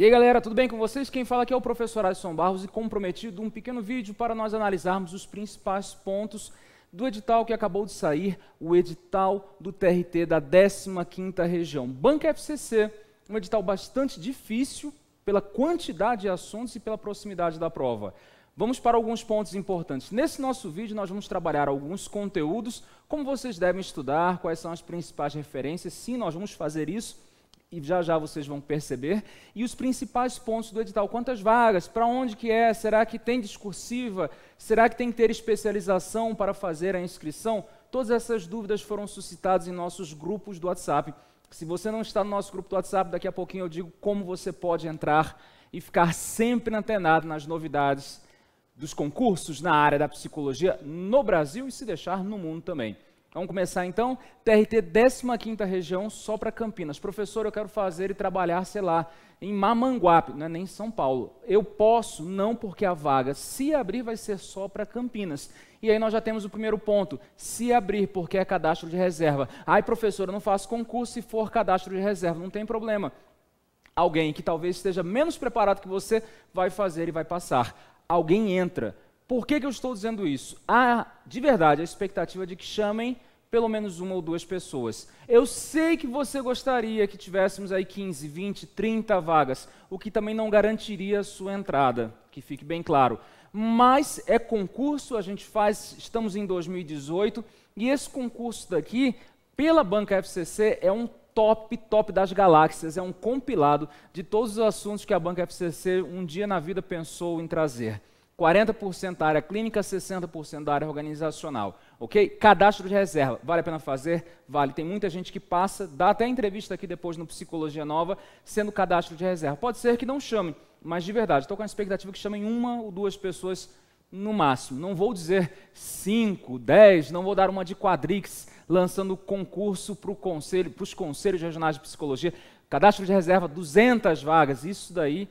E aí galera, tudo bem com vocês? Quem fala aqui é o professor Alisson Barros e comprometido um pequeno vídeo para nós analisarmos os principais pontos do edital que acabou de sair, o edital do TRT da 15ª região. Banca FCC, um edital bastante difícil pela quantidade de assuntos e pela proximidade da prova. Vamos para alguns pontos importantes. Nesse nosso vídeo, nós vamos trabalhar alguns conteúdos, como vocês devem estudar, quais são as principais referências. Sim, nós vamos fazer isso e já já vocês vão perceber, e os principais pontos do edital, quantas vagas, para onde que é, será que tem discursiva, será que tem que ter especialização para fazer a inscrição? Todas essas dúvidas foram suscitadas em nossos grupos do WhatsApp. Se você não está no nosso grupo do WhatsApp, daqui a pouquinho eu digo como você pode entrar e ficar sempre antenado nas novidades dos concursos na área da psicologia no Brasil e se deixar no mundo também. Vamos começar então? TRT 15 região só para Campinas. Professor, eu quero fazer e trabalhar, sei lá, em Mamanguape, não é nem São Paulo. Eu posso? Não, porque a vaga, se abrir, vai ser só para Campinas. E aí nós já temos o primeiro ponto, se abrir, porque é cadastro de reserva. Ai, professor, eu não faço concurso se for cadastro de reserva, não tem problema. Alguém que talvez esteja menos preparado que você vai fazer e vai passar. Alguém entra. Por que, que eu estou dizendo isso? Ah, de verdade, a expectativa de que chamem pelo menos uma ou duas pessoas. Eu sei que você gostaria que tivéssemos aí 15, 20, 30 vagas, o que também não garantiria a sua entrada, que fique bem claro. Mas é concurso, a gente faz, estamos em 2018, e esse concurso daqui, pela banca FCC, é um top, top das galáxias. É um compilado de todos os assuntos que a banca FCC um dia na vida pensou em trazer. 40% da área clínica, 60% da área organizacional. Ok? Cadastro de reserva. Vale a pena fazer? Vale. Tem muita gente que passa, dá até entrevista aqui depois no Psicologia Nova, sendo cadastro de reserva. Pode ser que não chame, mas de verdade, estou com a expectativa que chamem uma ou duas pessoas no máximo. Não vou dizer cinco, dez. não vou dar uma de quadrix lançando concurso para conselho, os conselhos regionais de psicologia. Cadastro de reserva, 200 vagas. Isso daí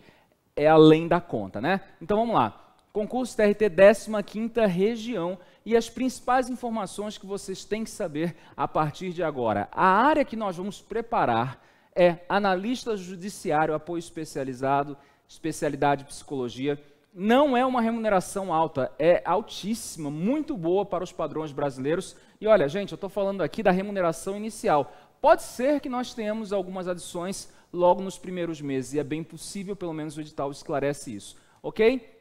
é além da conta, né? Então vamos lá. Concurso TRT 15ª Região e as principais informações que vocês têm que saber a partir de agora. A área que nós vamos preparar é analista judiciário, apoio especializado, especialidade psicologia. Não é uma remuneração alta, é altíssima, muito boa para os padrões brasileiros. E olha, gente, eu estou falando aqui da remuneração inicial. Pode ser que nós tenhamos algumas adições logo nos primeiros meses, e é bem possível, pelo menos o edital esclarece isso. Ok?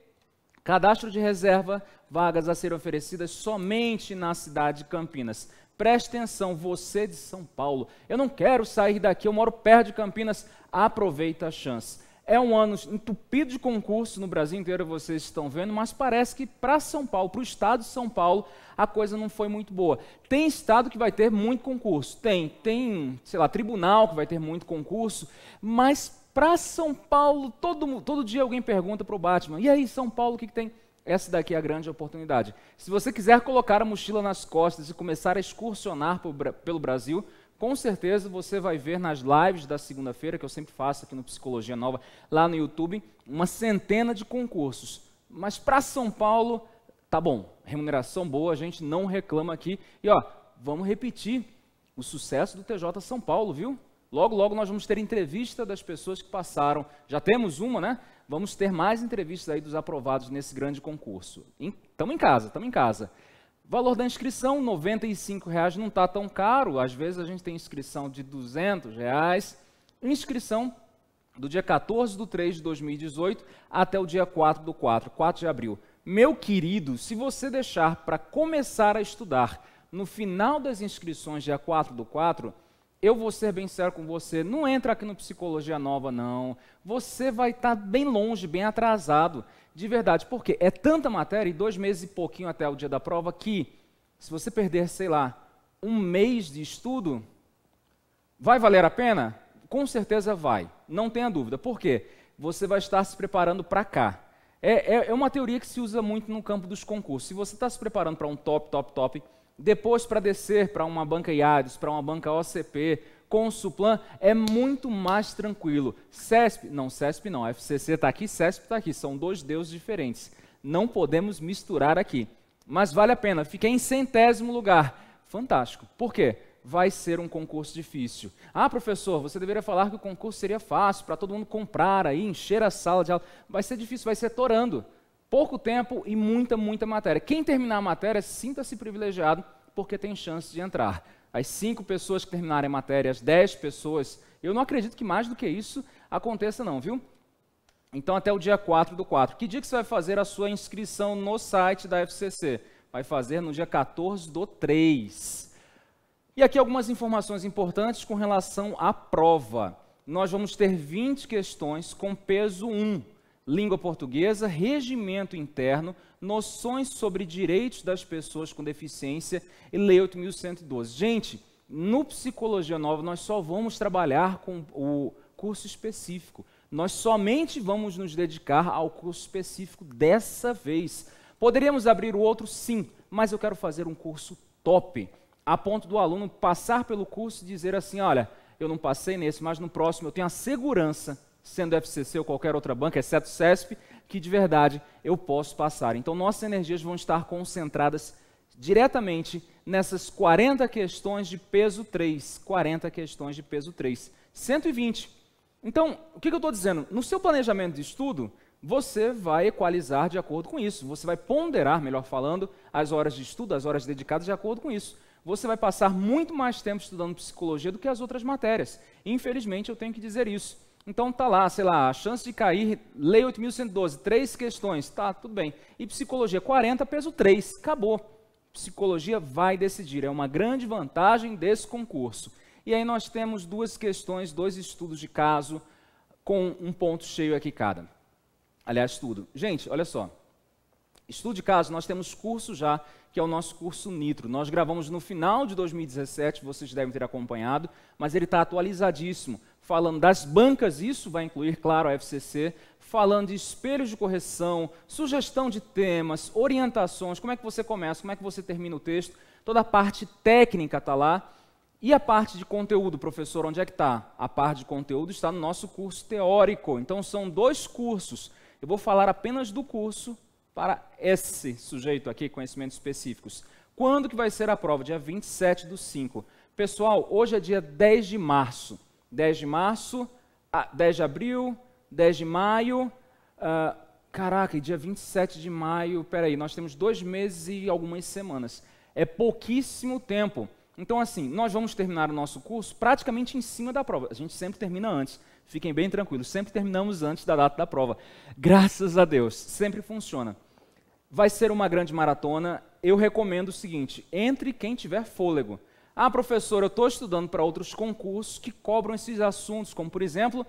Cadastro de reserva, vagas a serem oferecidas somente na cidade de Campinas. Preste atenção, você de São Paulo. Eu não quero sair daqui, eu moro perto de Campinas. Aproveita a chance. É um ano entupido de concurso no Brasil inteiro, vocês estão vendo, mas parece que para São Paulo, para o estado de São Paulo, a coisa não foi muito boa. Tem estado que vai ter muito concurso, tem, tem, sei lá, tribunal que vai ter muito concurso, mas para São Paulo, todo, todo dia alguém pergunta para o Batman: e aí, São Paulo, o que, que tem? Essa daqui é a grande oportunidade. Se você quiser colocar a mochila nas costas e começar a excursionar pelo Brasil, com certeza você vai ver nas lives da segunda-feira, que eu sempre faço aqui no Psicologia Nova, lá no YouTube, uma centena de concursos. Mas para São Paulo, tá bom, remuneração boa, a gente não reclama aqui. E ó, vamos repetir o sucesso do TJ São Paulo, viu? Logo, logo nós vamos ter entrevista das pessoas que passaram. Já temos uma, né? Vamos ter mais entrevistas aí dos aprovados nesse grande concurso. Estamos em, em casa, estamos em casa. Valor da inscrição, R$ reais não está tão caro. Às vezes a gente tem inscrição de R$ reais. Inscrição do dia 14 de 3 de 2018 até o dia 4 do 4, 4 de abril. Meu querido, se você deixar para começar a estudar no final das inscrições, dia 4 do 4, eu vou ser bem sério com você, não entra aqui no Psicologia Nova, não. Você vai estar tá bem longe, bem atrasado de verdade. Por quê? É tanta matéria, e dois meses e pouquinho até o dia da prova, que se você perder, sei lá, um mês de estudo, vai valer a pena? Com certeza vai, não tenha dúvida. Por quê? Você vai estar se preparando para cá. É, é, é, uma teoria que se usa muito no campo dos concursos. Se você está se preparando para um top, top, top, depois para descer para uma banca IADES, para uma banca OCP, com o Suplan é muito mais tranquilo. CESP, não, CESP não, FCC está aqui, CESP está aqui, são dois deuses diferentes. Não podemos misturar aqui. Mas vale a pena, fiquei em centésimo lugar. Fantástico. Por quê? Vai ser um concurso difícil. Ah, professor, você deveria falar que o concurso seria fácil para todo mundo comprar aí, encher a sala de aula. Vai ser difícil, vai ser torando. Pouco tempo e muita, muita matéria. Quem terminar a matéria, sinta-se privilegiado, porque tem chance de entrar as cinco pessoas que terminarem a matéria, as dez pessoas, eu não acredito que mais do que isso aconteça não, viu? Então até o dia 4 do 4. Que dia que você vai fazer a sua inscrição no site da FCC? Vai fazer no dia 14 do 3. E aqui algumas informações importantes com relação à prova. Nós vamos ter 20 questões com peso 1 língua portuguesa, regimento interno, noções sobre direitos das pessoas com deficiência e lei 8.112. Gente, no Psicologia Nova nós só vamos trabalhar com o curso específico. Nós somente vamos nos dedicar ao curso específico dessa vez. Poderíamos abrir o outro, sim, mas eu quero fazer um curso top, a ponto do aluno passar pelo curso e dizer assim: olha, eu não passei nesse, mas no próximo eu tenho a segurança sendo FCC ou qualquer outra banca, exceto CESP, que de verdade eu posso passar. Então, nossas energias vão estar concentradas diretamente nessas 40 questões de peso 3. 40 questões de peso 3. 120. Então, o que, que eu estou dizendo? No seu planejamento de estudo, você vai equalizar de acordo com isso. Você vai ponderar, melhor falando, as horas de estudo, as horas dedicadas de acordo com isso. Você vai passar muito mais tempo estudando psicologia do que as outras matérias. Infelizmente, eu tenho que dizer isso. Então tá lá, sei lá, a chance de cair, lei 8.112, três questões, tá, tudo bem. E psicologia 40, peso 3, acabou. Psicologia vai decidir, é uma grande vantagem desse concurso. E aí nós temos duas questões, dois estudos de caso, com um ponto cheio aqui cada. Aliás, estudo. Gente, olha só. Estudo de caso, nós temos curso já, que é o nosso curso Nitro. Nós gravamos no final de 2017, vocês devem ter acompanhado, mas ele está atualizadíssimo falando das bancas, isso vai incluir, claro, a FCC, falando de espelhos de correção, sugestão de temas, orientações, como é que você começa, como é que você termina o texto, toda a parte técnica está lá. E a parte de conteúdo, professor, onde é que está? A parte de conteúdo está no nosso curso teórico. Então são dois cursos. Eu vou falar apenas do curso para esse sujeito aqui, conhecimentos específicos. Quando que vai ser a prova? Dia 27 do 5. Pessoal, hoje é dia 10 de março. 10 de março, 10 ah, de abril, 10 de maio. Uh, caraca, dia 27 de maio, peraí, nós temos dois meses e algumas semanas. É pouquíssimo tempo. Então, assim, nós vamos terminar o nosso curso praticamente em cima da prova. A gente sempre termina antes. Fiquem bem tranquilos, sempre terminamos antes da data da prova. Graças a Deus, sempre funciona. Vai ser uma grande maratona. Eu recomendo o seguinte: entre quem tiver fôlego. Ah, professor, eu estou estudando para outros concursos que cobram esses assuntos, como por exemplo,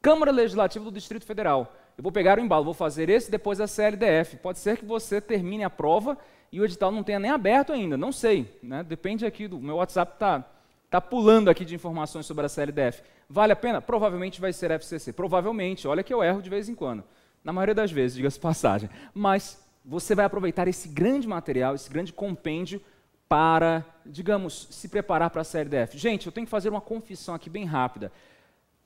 Câmara Legislativa do Distrito Federal. Eu vou pegar o embalo, vou fazer esse, depois a CLDF. Pode ser que você termine a prova e o edital não tenha nem aberto ainda, não sei. Né? Depende aqui do meu WhatsApp está tá pulando aqui de informações sobre a CLDF. Vale a pena? Provavelmente vai ser FCC. Provavelmente, olha que eu erro de vez em quando. Na maioria das vezes, diga-se passagem. Mas você vai aproveitar esse grande material, esse grande compêndio para, digamos, se preparar para a série DF. Gente, eu tenho que fazer uma confissão aqui bem rápida.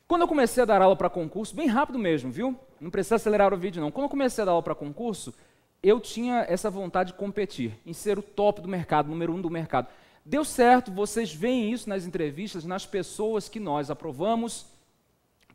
Quando eu comecei a dar aula para concurso, bem rápido mesmo, viu? Não precisa acelerar o vídeo não. Quando eu comecei a dar aula para concurso, eu tinha essa vontade de competir, em ser o top do mercado, número um do mercado. Deu certo, vocês veem isso nas entrevistas, nas pessoas que nós aprovamos.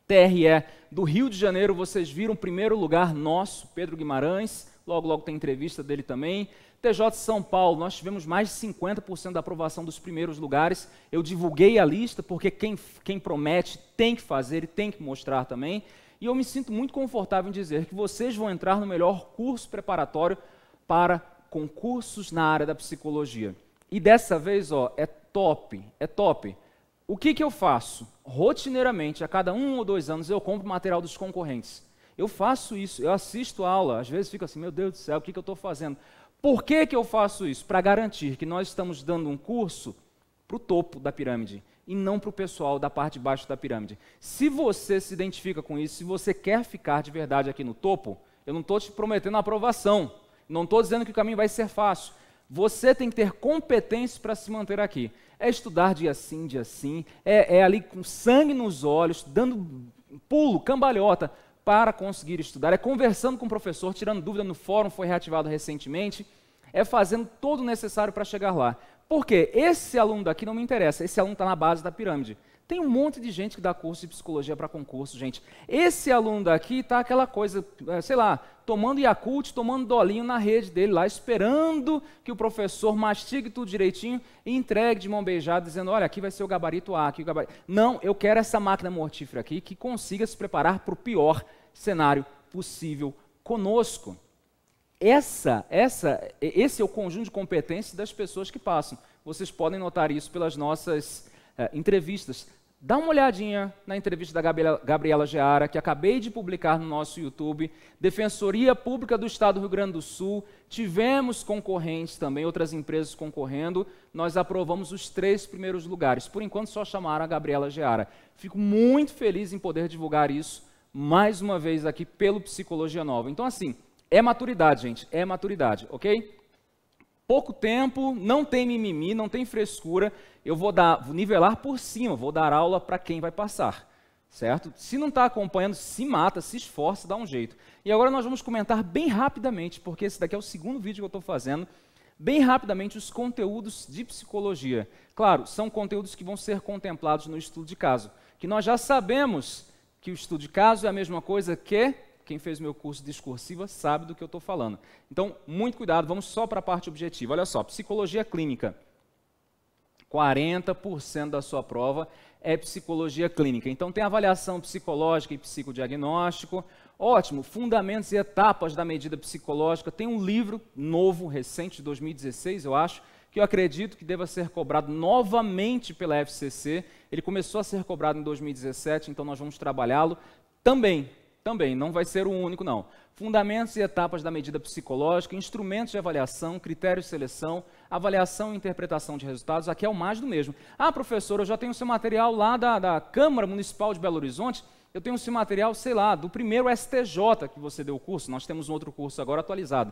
TRE do Rio de Janeiro, vocês viram primeiro lugar nosso, Pedro Guimarães logo, logo tem entrevista dele também. TJ São Paulo, nós tivemos mais de 50% da aprovação dos primeiros lugares. Eu divulguei a lista porque quem, quem promete tem que fazer e tem que mostrar também. E eu me sinto muito confortável em dizer que vocês vão entrar no melhor curso preparatório para concursos na área da psicologia. E dessa vez, ó, é top, é top. O que, que eu faço? Rotineiramente, a cada um ou dois anos, eu compro material dos concorrentes. Eu faço isso, eu assisto aula, às vezes fico assim, meu Deus do céu, o que, que eu estou fazendo? Por que, que eu faço isso? Para garantir que nós estamos dando um curso para o topo da pirâmide e não para o pessoal da parte de baixo da pirâmide. Se você se identifica com isso, se você quer ficar de verdade aqui no topo, eu não estou te prometendo aprovação, não estou dizendo que o caminho vai ser fácil. Você tem que ter competência para se manter aqui. É estudar dia sim, dia sim, é, é ali com sangue nos olhos, dando pulo, cambalhota, para conseguir estudar. É conversando com o professor, tirando dúvida no fórum, foi reativado recentemente. É fazendo todo o necessário para chegar lá. Por quê? esse aluno daqui não me interessa, esse aluno está na base da pirâmide. Tem um monte de gente que dá curso de psicologia para concurso, gente. Esse aluno daqui tá aquela coisa, é, sei lá, tomando Yakult, tomando dolinho na rede dele lá, esperando que o professor mastigue tudo direitinho e entregue de mão beijada, dizendo: olha, aqui vai ser o gabarito A, aqui o gabarito. Não, eu quero essa máquina mortífera aqui que consiga se preparar para o pior cenário possível conosco. Essa, essa, esse é o conjunto de competências das pessoas que passam. Vocês podem notar isso pelas nossas é, entrevistas. Dá uma olhadinha na entrevista da Gabriela, Geara, que acabei de publicar no nosso YouTube. Defensoria Pública do Estado do Rio Grande do Sul. Tivemos concorrentes também, outras empresas concorrendo. Nós aprovamos os três primeiros lugares. Por enquanto, só chamaram a Gabriela Geara. Fico muito feliz em poder divulgar isso mais uma vez aqui pelo Psicologia Nova. Então, assim, é maturidade, gente. É maturidade, ok? pouco tempo, não tem mimimi, não tem frescura, eu vou dar, vou nivelar por cima, vou dar aula para quem vai passar, certo? Se não está acompanhando, se mata, se esforça, dá um jeito. E agora nós vamos comentar bem rapidamente, porque esse daqui é o segundo vídeo que eu estou fazendo, bem rapidamente os conteúdos de psicologia. Claro, são conteúdos que vão ser contemplados no estudo de caso, que nós já sabemos que o estudo de caso é a mesma coisa que quem fez meu curso discursiva sabe do que eu estou falando. Então, muito cuidado, vamos só para a parte objetiva. Olha só, psicologia clínica. 40% da sua prova é psicologia clínica. Então, tem avaliação psicológica e psicodiagnóstico. Ótimo, fundamentos e etapas da medida psicológica. Tem um livro novo, recente, de 2016, eu acho, que eu acredito que deva ser cobrado novamente pela FCC. Ele começou a ser cobrado em 2017, então nós vamos trabalhá-lo também também, não vai ser o único, não. Fundamentos e etapas da medida psicológica, instrumentos de avaliação, critérios de seleção, avaliação e interpretação de resultados, aqui é o mais do mesmo. Ah, professor, eu já tenho seu material lá da, da Câmara Municipal de Belo Horizonte, eu tenho seu material, sei lá, do primeiro STJ que você deu o curso, nós temos um outro curso agora atualizado.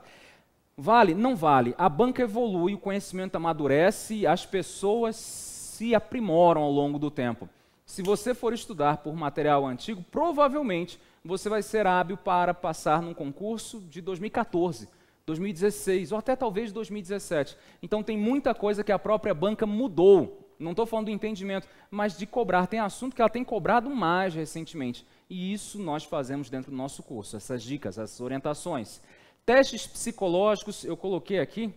Vale? Não vale. A banca evolui, o conhecimento amadurece, as pessoas se aprimoram ao longo do tempo. Se você for estudar por material antigo, provavelmente você vai ser hábil para passar num concurso de 2014, 2016 ou até talvez 2017. Então tem muita coisa que a própria banca mudou. Não estou falando do entendimento, mas de cobrar. Tem assunto que ela tem cobrado mais recentemente. E isso nós fazemos dentro do nosso curso, essas dicas, essas orientações. Testes psicológicos, eu coloquei aqui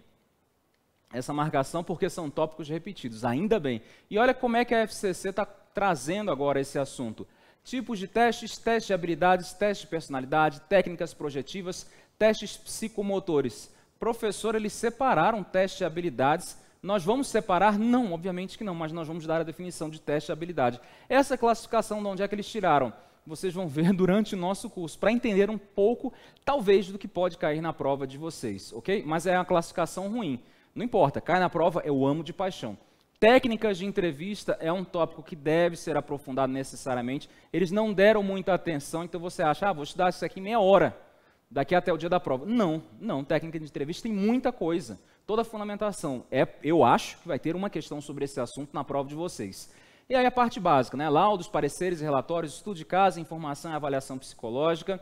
essa marcação porque são tópicos repetidos, ainda bem. E olha como é que a FCC está trazendo agora esse assunto. Tipos de testes: teste de habilidades, teste de personalidade, técnicas projetivas, testes psicomotores. Professor, eles separaram teste de habilidades. Nós vamos separar? Não, obviamente que não, mas nós vamos dar a definição de teste de habilidade. Essa classificação de onde é que eles tiraram? Vocês vão ver durante o nosso curso, para entender um pouco, talvez, do que pode cair na prova de vocês, ok? Mas é uma classificação ruim. Não importa, cai na prova, eu amo de paixão. Técnicas de entrevista é um tópico que deve ser aprofundado necessariamente. Eles não deram muita atenção, então você acha, ah, vou estudar isso aqui meia hora, daqui até o dia da prova. Não, não. Técnica de entrevista tem muita coisa. Toda a fundamentação. É, eu acho que vai ter uma questão sobre esse assunto na prova de vocês. E aí a parte básica, né? Laudos, pareceres relatórios, estudo de caso, informação e avaliação psicológica.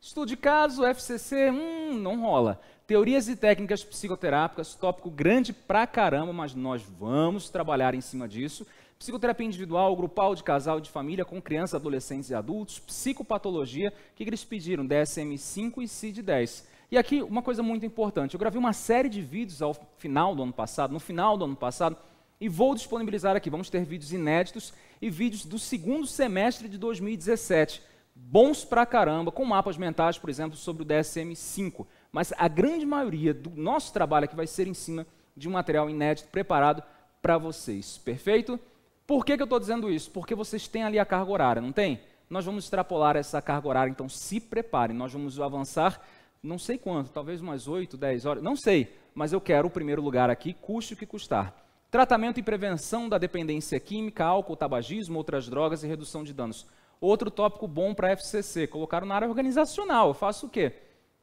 Estudo de caso, FCC, hum, não rola. Teorias e técnicas psicoterápicas, tópico grande pra caramba, mas nós vamos trabalhar em cima disso. Psicoterapia individual, grupal, de casal, de família, com crianças, adolescentes e adultos, psicopatologia, o que eles pediram? DSM-5 e CID-10. E aqui, uma coisa muito importante, eu gravei uma série de vídeos ao final do ano passado, no final do ano passado, e vou disponibilizar aqui, vamos ter vídeos inéditos e vídeos do segundo semestre de 2017, bons pra caramba, com mapas mentais, por exemplo, sobre o DSM-5 mas a grande maioria do nosso trabalho aqui vai ser em cima de um material inédito preparado para vocês, perfeito? Por que, que eu estou dizendo isso? Porque vocês têm ali a carga horária, não tem? Nós vamos extrapolar essa carga horária, então se preparem, nós vamos avançar não sei quanto, talvez umas 8, 10 horas, não sei, mas eu quero o primeiro lugar aqui, custe o que custar. Tratamento e prevenção da dependência química, álcool, tabagismo, outras drogas e redução de danos. Outro tópico bom para a FCC, colocaram na área organizacional. Eu faço o quê?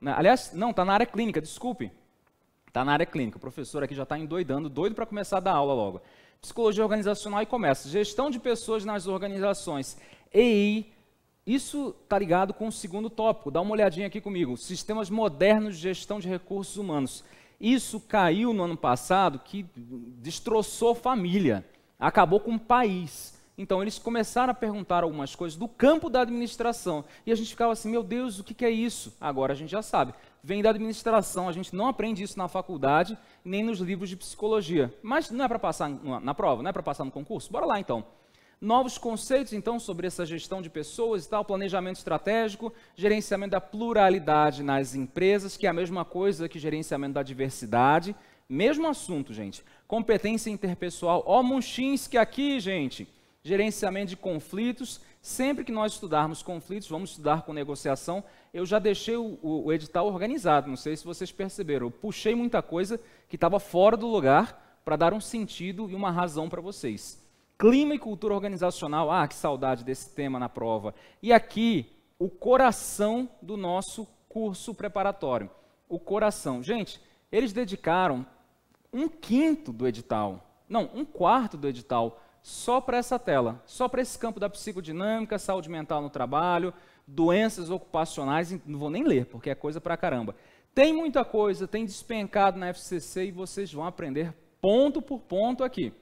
Aliás, não, está na área clínica, desculpe. Está na área clínica. O professor aqui já está endoidando, doido para começar a dar aula logo. Psicologia organizacional e começa. Gestão de pessoas nas organizações. EI. Isso está ligado com o segundo tópico. Dá uma olhadinha aqui comigo. Sistemas modernos de gestão de recursos humanos. Isso caiu no ano passado que destroçou família. Acabou com o país. Então eles começaram a perguntar algumas coisas do campo da administração. E a gente ficava assim, meu Deus, o que, é isso? Agora a gente já sabe. Vem da administração, a gente não aprende isso na faculdade, nem nos livros de psicologia. Mas não é para passar na prova, não é para passar no concurso? Bora lá então. Novos conceitos, então, sobre essa gestão de pessoas e tal, planejamento estratégico, gerenciamento da pluralidade nas empresas, que é a mesma coisa que gerenciamento da diversidade. Mesmo assunto, gente. Competência interpessoal. Ó, oh, Munchins, que aqui, gente gerenciamento de conflitos. Sempre que nós estudarmos conflitos, vamos estudar com negociação. Eu já deixei o, o, edital organizado, não sei se vocês perceberam. Eu puxei muita coisa que estava fora do lugar para dar um sentido e uma razão para vocês. Clima e cultura organizacional, ah, que saudade desse tema na prova. E aqui, o coração do nosso curso preparatório. O coração. Gente, eles dedicaram um quinto do edital, não, um quarto do edital só para essa tela, só para esse campo da psicodinâmica, saúde mental no trabalho, doenças ocupacionais, não vou nem ler, porque é coisa para caramba. Tem muita coisa, tem despencado na FCC e vocês vão aprender ponto por ponto aqui.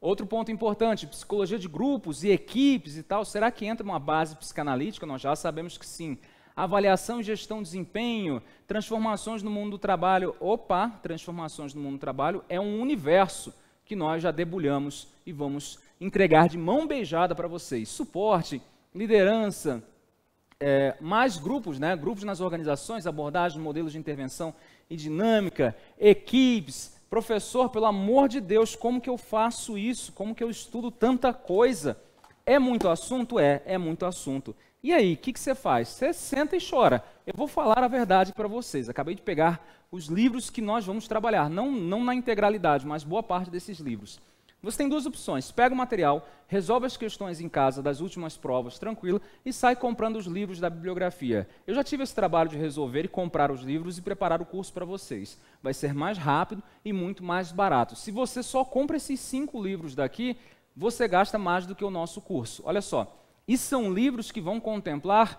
Outro ponto importante, psicologia de grupos e equipes e tal, será que entra uma base psicanalítica? Nós já sabemos que sim. Avaliação e gestão de desempenho, transformações no mundo do trabalho. Opa, transformações no mundo do trabalho é um universo que nós já debulhamos e vamos entregar de mão beijada para vocês. Suporte, liderança, é, mais grupos, né? grupos nas organizações, abordagem, modelos de intervenção e dinâmica, equipes. Professor, pelo amor de Deus, como que eu faço isso? Como que eu estudo tanta coisa? É muito assunto? É, é muito assunto. E aí, o que, que você faz? Você senta e chora eu vou falar a verdade para vocês. Acabei de pegar os livros que nós vamos trabalhar, não, não na integralidade, mas boa parte desses livros. Você tem duas opções: pega o material, resolve as questões em casa das últimas provas tranquilo e sai comprando os livros da bibliografia. Eu já tive esse trabalho de resolver e comprar os livros e preparar o curso para vocês. Vai ser mais rápido e muito mais barato. Se você só compra esses cinco livros daqui, você gasta mais do que o nosso curso. Olha só, e são livros que vão contemplar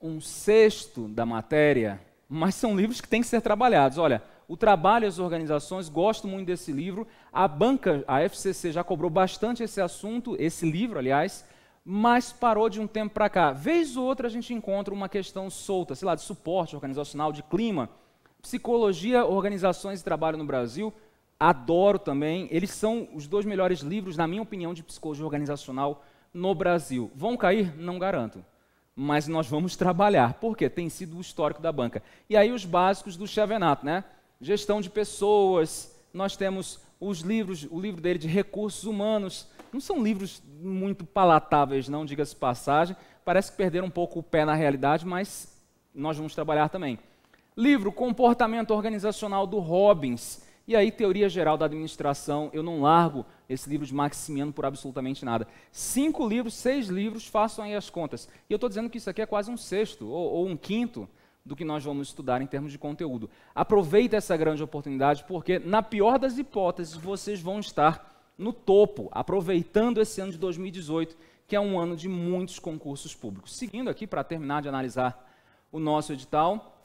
um sexto da matéria, mas são livros que têm que ser trabalhados. Olha, o trabalho e as organizações, gosto muito desse livro. A banca, a FCC, já cobrou bastante esse assunto, esse livro, aliás, mas parou de um tempo para cá. Vez ou outra a gente encontra uma questão solta, sei lá, de suporte organizacional, de clima, psicologia, organizações e trabalho no Brasil. Adoro também. Eles são os dois melhores livros, na minha opinião, de psicologia organizacional no Brasil. Vão cair? Não garanto mas nós vamos trabalhar, porque tem sido o histórico da banca. E aí os básicos do Chevenato, né? Gestão de pessoas, nós temos os livros, o livro dele de recursos humanos, não são livros muito palatáveis, não, diga-se passagem. Parece que perderam um pouco o pé na realidade, mas nós vamos trabalhar também. Livro Comportamento Organizacional do Robbins. E aí, Teoria Geral da Administração, eu não largo esse livro de Maximiano por absolutamente nada. Cinco livros, seis livros, façam aí as contas. E eu estou dizendo que isso aqui é quase um sexto ou, ou um quinto do que nós vamos estudar em termos de conteúdo. Aproveite essa grande oportunidade, porque, na pior das hipóteses, vocês vão estar no topo, aproveitando esse ano de 2018, que é um ano de muitos concursos públicos. Seguindo aqui, para terminar de analisar o nosso edital,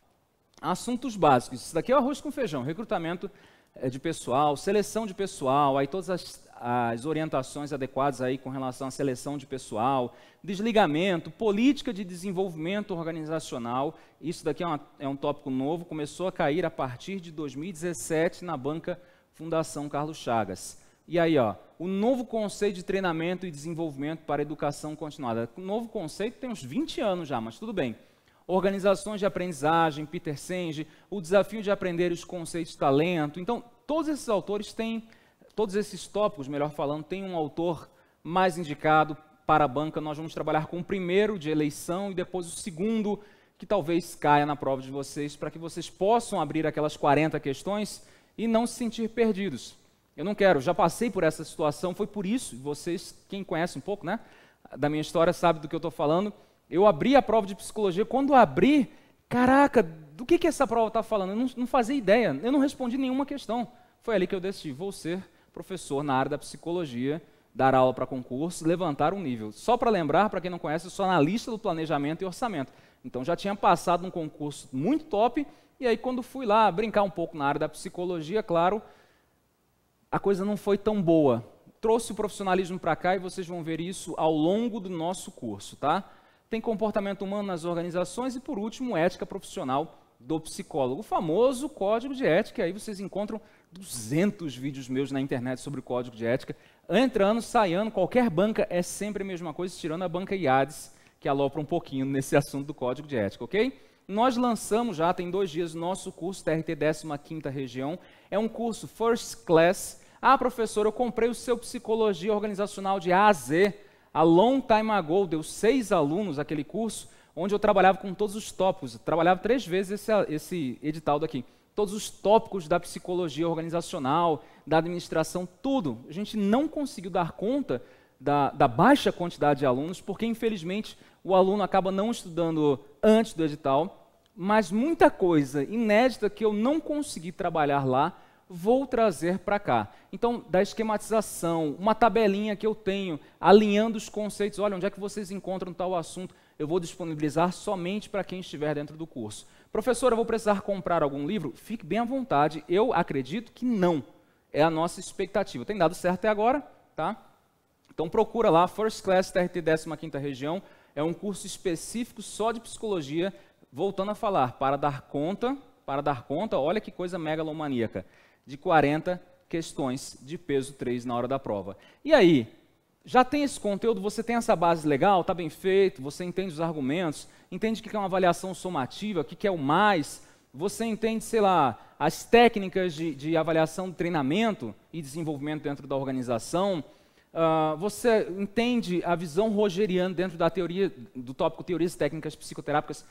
assuntos básicos. Isso daqui é o arroz com feijão, recrutamento eh, de pessoal, seleção de pessoal, aí todas as, as orientações adequadas aí com relação à seleção de pessoal, desligamento, política de desenvolvimento organizacional. Isso daqui é, uma, é um tópico novo, começou a cair a partir de 2017 na banca Fundação Carlos Chagas. E aí, ó, o novo conceito de treinamento e desenvolvimento para educação continuada. O novo conceito tem uns 20 anos já, mas tudo bem organizações de aprendizagem, Peter Senge, O Desafio de Aprender os Conceitos de Talento. Então, todos esses autores têm, todos esses tópicos, melhor falando, tem um autor mais indicado para a banca. Nós vamos trabalhar com o primeiro de eleição e depois o segundo, que talvez caia na prova de vocês, para que vocês possam abrir aquelas 40 questões e não se sentir perdidos. Eu não quero, já passei por essa situação, foi por isso, vocês, quem conhece um pouco, né, da minha história, sabe do que eu estou falando. Eu abri a prova de psicologia. Quando abri, caraca, do que, que essa prova está falando? Eu não, não fazia ideia. Eu não respondi nenhuma questão. Foi ali que eu decidi: vou ser professor na área da psicologia, dar aula para concurso, levantar um nível. Só para lembrar, para quem não conhece, eu sou analista do planejamento e orçamento. Então já tinha passado um concurso muito top. E aí, quando fui lá brincar um pouco na área da psicologia, claro, a coisa não foi tão boa. Trouxe o profissionalismo para cá e vocês vão ver isso ao longo do nosso curso, tá? tem comportamento humano nas organizações e, por último, ética profissional do psicólogo. O famoso código de ética, aí vocês encontram 200 vídeos meus na internet sobre o código de ética. Entrando, saindo, qualquer banca é sempre a mesma coisa, tirando a banca IADES, que alopra um pouquinho nesse assunto do código de ética, ok? Nós lançamos já, tem dois dias, nosso curso TRT 15ª Região. É um curso First Class. Ah, professor, eu comprei o seu Psicologia Organizacional de A a Z a long time ago, deu seis alunos aquele curso, onde eu trabalhava com todos os tópicos. Eu trabalhava três vezes esse, esse edital daqui. Todos os tópicos da psicologia organizacional, da administração, tudo. A gente não conseguiu dar conta da, da, baixa quantidade de alunos, porque infelizmente o aluno acaba não estudando antes do edital, mas muita coisa inédita que eu não consegui trabalhar lá vou trazer para cá. Então, da esquematização, uma tabelinha que eu tenho, alinhando os conceitos, olha, onde é que vocês encontram tal assunto, eu vou disponibilizar somente para quem estiver dentro do curso. Professor, eu vou precisar comprar algum livro? Fique bem à vontade, eu acredito que não. É a nossa expectativa. Tem dado certo até agora, tá? Então procura lá, First Class TRT 15ª Região, é um curso específico só de psicologia, voltando a falar, para dar conta, para dar conta, olha que coisa megalomaníaca, de 40 questões de peso 3 na hora da prova. E aí, já tem esse conteúdo, você tem essa base legal, está bem feito, você entende os argumentos, entende o que é uma avaliação somativa, o que é o mais, você entende, sei lá, as técnicas de, de avaliação, treinamento e desenvolvimento dentro da organização, uh, você entende a visão rogeriana dentro da teoria, do tópico teorias técnicas psicoterápicas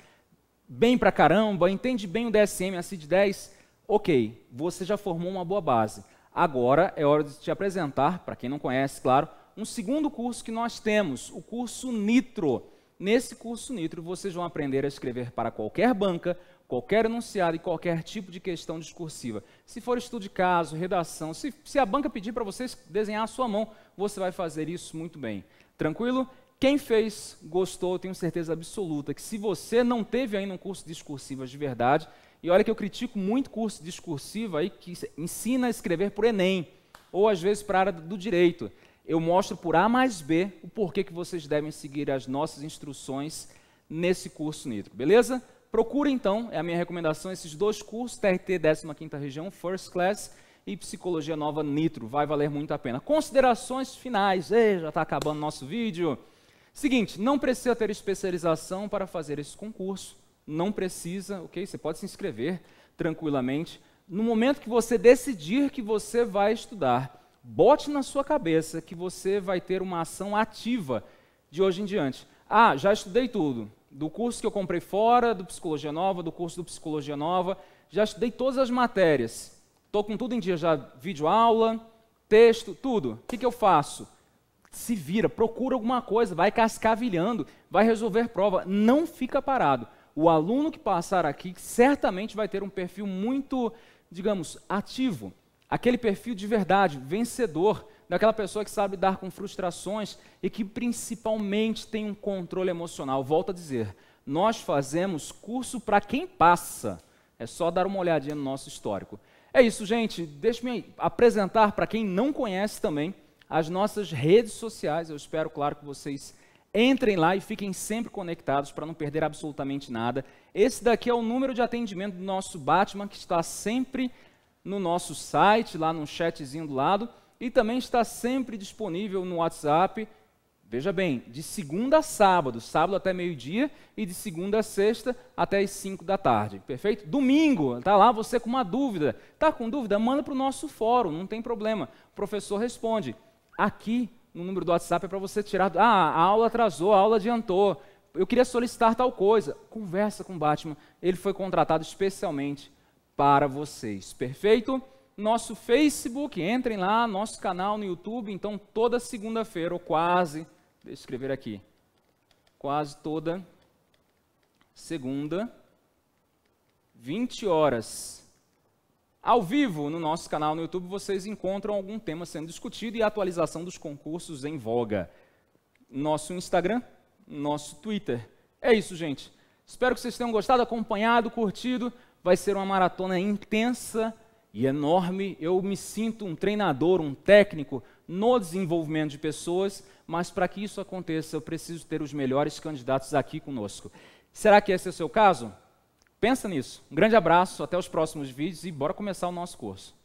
bem pra caramba, entende bem o DSM, a CID-10, Ok, você já formou uma boa base. Agora é hora de te apresentar, para quem não conhece, claro, um segundo curso que nós temos, o curso Nitro. Nesse curso Nitro, vocês vão aprender a escrever para qualquer banca, qualquer enunciado e qualquer tipo de questão discursiva. Se for estudo de caso, redação, se, se a banca pedir para vocês desenhar a sua mão, você vai fazer isso muito bem. Tranquilo? Quem fez, gostou, tenho certeza absoluta que se você não teve ainda um curso de discursivas de verdade, e olha que eu critico muito curso discursivo aí que ensina a escrever por Enem, ou às vezes para a área do direito. Eu mostro por A mais B o porquê que vocês devem seguir as nossas instruções nesse curso Nitro, beleza? Procure então, é a minha recomendação, esses dois cursos, TRT 15ª Região, First Class, e Psicologia Nova Nitro, vai valer muito a pena. Considerações finais, Ei, já está acabando nosso vídeo. Seguinte, não precisa ter especialização para fazer esse concurso não precisa, ok? Você pode se inscrever tranquilamente. No momento que você decidir que você vai estudar, bote na sua cabeça que você vai ter uma ação ativa de hoje em diante. Ah, já estudei tudo. Do curso que eu comprei fora, do Psicologia Nova, do curso do Psicologia Nova, já estudei todas as matérias. Estou com tudo em dia já, vídeo aula, texto, tudo. O que, que eu faço? se vira, procura alguma coisa, vai cascavilhando, vai resolver prova, não fica parado o aluno que passar aqui certamente vai ter um perfil muito, digamos, ativo. Aquele perfil de verdade, vencedor, daquela pessoa que sabe dar com frustrações e que principalmente tem um controle emocional. Volto a dizer, nós fazemos curso para quem passa. É só dar uma olhadinha no nosso histórico. É isso, gente. Deixe-me apresentar para quem não conhece também as nossas redes sociais. Eu espero, claro, que vocês Entrem lá e fiquem sempre conectados para não perder absolutamente nada. Esse daqui é o número de atendimento do nosso Batman, que está sempre no nosso site, lá no chatzinho do lado, e também está sempre disponível no WhatsApp. Veja bem, de segunda a sábado, sábado até meio-dia, e de segunda a sexta até as 5 da tarde, perfeito? Domingo, tá lá você com uma dúvida. Tá com dúvida? Manda para o nosso fórum, não tem problema. O professor responde. Aqui no número do WhatsApp é para você tirar. Ah, a aula atrasou, a aula adiantou. Eu queria solicitar tal coisa. Conversa com o Batman. Ele foi contratado especialmente para vocês. Perfeito? Nosso Facebook, entrem lá, nosso canal no YouTube. Então, toda segunda-feira, ou quase, deixa eu escrever aqui. Quase toda segunda, 20 horas. Ao vivo, no nosso canal no YouTube, vocês encontram algum tema sendo discutido e a atualização dos concursos em voga. Nosso Instagram, nosso Twitter. É isso, gente. Espero que vocês tenham gostado, acompanhado, curtido. Vai ser uma maratona intensa e enorme. Eu me sinto um treinador, um técnico no desenvolvimento de pessoas, mas para que isso aconteça, eu preciso ter os melhores candidatos aqui conosco. Será que esse é o seu caso? Pensa nisso. Um grande abraço, até os próximos vídeos e bora começar o nosso curso.